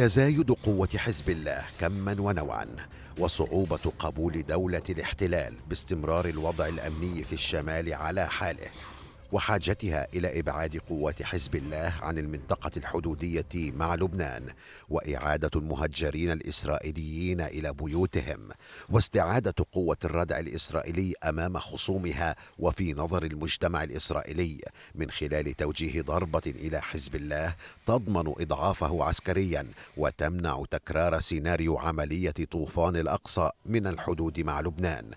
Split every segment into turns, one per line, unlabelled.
تزايد قوة حزب الله كما ونوعا وصعوبة قبول دولة الاحتلال باستمرار الوضع الأمني في الشمال على حاله وحاجتها الى ابعاد قوات حزب الله عن المنطقه الحدوديه مع لبنان واعاده المهجرين الاسرائيليين الى بيوتهم واستعاده قوه الردع الاسرائيلي امام خصومها وفي نظر المجتمع الاسرائيلي من خلال توجيه ضربه الى حزب الله تضمن اضعافه عسكريا وتمنع تكرار سيناريو عمليه طوفان الاقصى من الحدود مع لبنان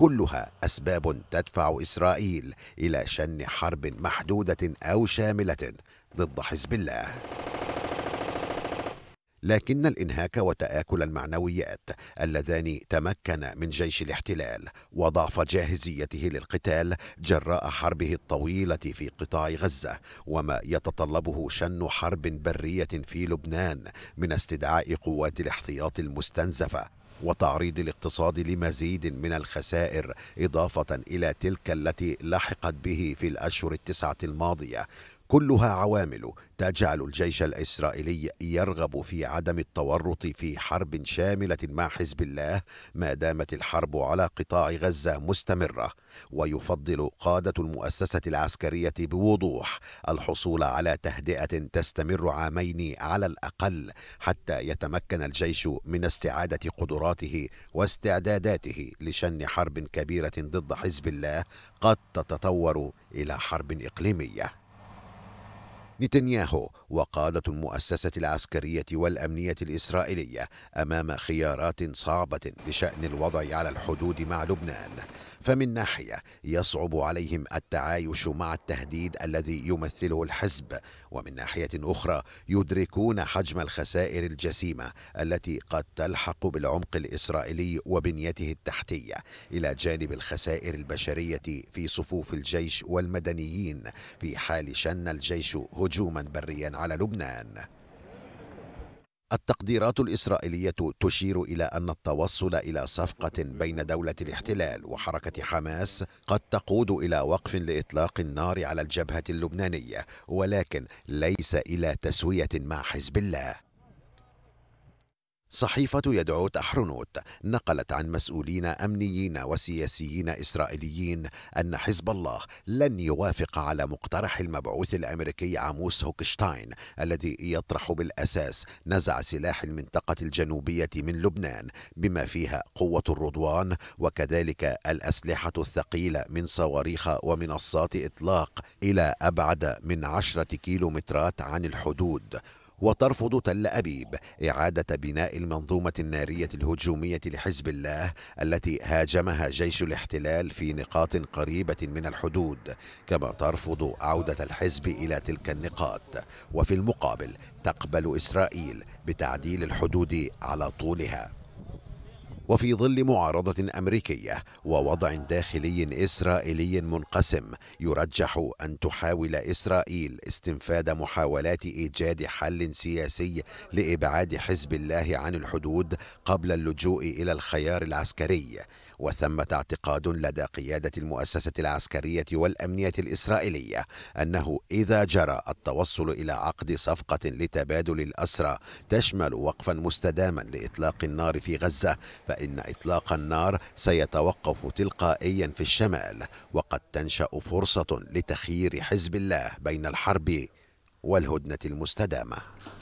كلها أسباب تدفع إسرائيل إلى شن حرب محدودة أو شاملة ضد حزب الله لكن الانهاك وتآكل المعنويات اللذان تمكن من جيش الاحتلال وضعف جاهزيته للقتال جراء حربه الطويلة في قطاع غزة وما يتطلبه شن حرب برية في لبنان من استدعاء قوات الاحتياط المستنزفة وتعريض الاقتصاد لمزيد من الخسائر إضافة إلى تلك التي لحقت به في الأشهر التسعة الماضية كلها عوامل تجعل الجيش الاسرائيلي يرغب في عدم التورط في حرب شامله مع حزب الله ما دامت الحرب على قطاع غزه مستمره ويفضل قاده المؤسسه العسكريه بوضوح الحصول على تهدئه تستمر عامين على الاقل حتى يتمكن الجيش من استعاده قدراته واستعداداته لشن حرب كبيره ضد حزب الله قد تتطور الى حرب اقليميه نتنياهو وقادة المؤسسة العسكرية والأمنية الإسرائيلية أمام خيارات صعبة بشأن الوضع على الحدود مع لبنان فمن ناحية يصعب عليهم التعايش مع التهديد الذي يمثله الحزب ومن ناحية أخرى يدركون حجم الخسائر الجسيمة التي قد تلحق بالعمق الإسرائيلي وبنيته التحتية إلى جانب الخسائر البشرية في صفوف الجيش والمدنيين في حال شن الجيش هجوما بريا على لبنان التقديرات الإسرائيلية تشير إلى أن التوصل إلى صفقة بين دولة الاحتلال وحركة حماس قد تقود إلى وقف لإطلاق النار على الجبهة اللبنانية ولكن ليس إلى تسوية مع حزب الله صحيفة يدعو تحرنوت نقلت عن مسؤولين أمنيين وسياسيين إسرائيليين أن حزب الله لن يوافق على مقترح المبعوث الأمريكي عاموس هوكشتاين الذي يطرح بالأساس نزع سلاح المنطقة الجنوبية من لبنان بما فيها قوة الرضوان وكذلك الأسلحة الثقيلة من صواريخ ومنصات إطلاق إلى أبعد من عشرة كيلومترات عن الحدود وترفض تل أبيب إعادة بناء المنظومة النارية الهجومية لحزب الله التي هاجمها جيش الاحتلال في نقاط قريبة من الحدود كما ترفض عودة الحزب إلى تلك النقاط وفي المقابل تقبل إسرائيل بتعديل الحدود على طولها وفي ظل معارضة أمريكية ووضع داخلي إسرائيلي منقسم يرجح أن تحاول إسرائيل استنفاد محاولات إيجاد حل سياسي لإبعاد حزب الله عن الحدود قبل اللجوء إلى الخيار العسكري وثمة اعتقاد لدى قيادة المؤسسة العسكرية والأمنية الإسرائيلية أنه إذا جرى التوصل إلى عقد صفقة لتبادل الأسرى تشمل وقفا مستداما لإطلاق النار في غزة إن إطلاق النار سيتوقف تلقائيا في الشمال وقد تنشأ فرصة لتخيير حزب الله بين الحرب والهدنة المستدامة